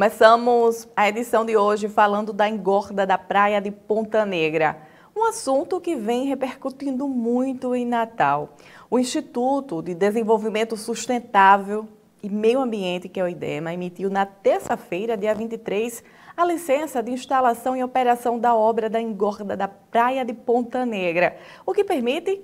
Começamos a edição de hoje falando da engorda da praia de Ponta Negra, um assunto que vem repercutindo muito em Natal. O Instituto de Desenvolvimento Sustentável e Meio Ambiente, que é o IDEMA, emitiu na terça-feira, dia 23, a licença de instalação e operação da obra da engorda da Praia de Ponta Negra, o que permite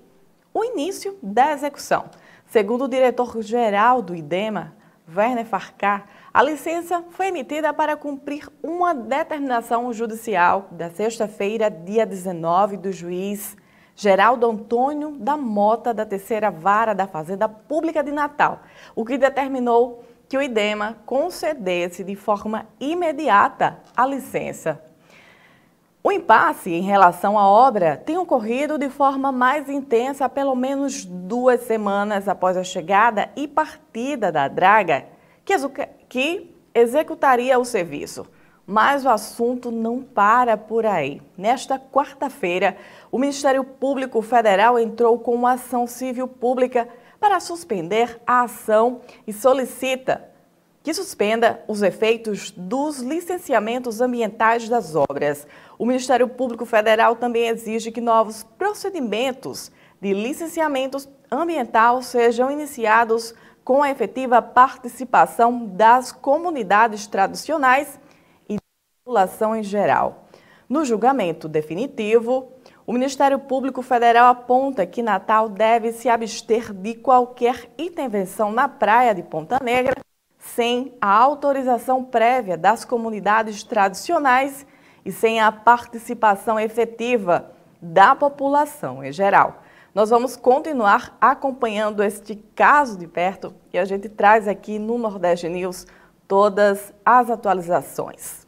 o início da execução. Segundo o diretor-geral do IDEMA, Werner Farcar, a licença foi emitida para cumprir uma determinação judicial da sexta-feira, dia 19, do juiz Geraldo Antônio da Mota, da terceira vara da Fazenda Pública de Natal, o que determinou que o IDEMA concedesse de forma imediata a licença. O impasse em relação à obra tem ocorrido de forma mais intensa pelo menos duas semanas após a chegada e partida da draga que executaria o serviço. Mas o assunto não para por aí. Nesta quarta-feira, o Ministério Público Federal entrou com uma ação civil pública para suspender a ação e solicita que suspenda os efeitos dos licenciamentos ambientais das obras. O Ministério Público Federal também exige que novos procedimentos de licenciamento ambiental sejam iniciados com a efetiva participação das comunidades tradicionais e da população em geral. No julgamento definitivo, o Ministério Público Federal aponta que Natal deve se abster de qualquer intervenção na praia de Ponta Negra sem a autorização prévia das comunidades tradicionais e sem a participação efetiva da população em geral. Nós vamos continuar acompanhando este caso de perto e a gente traz aqui no Nordeste News todas as atualizações.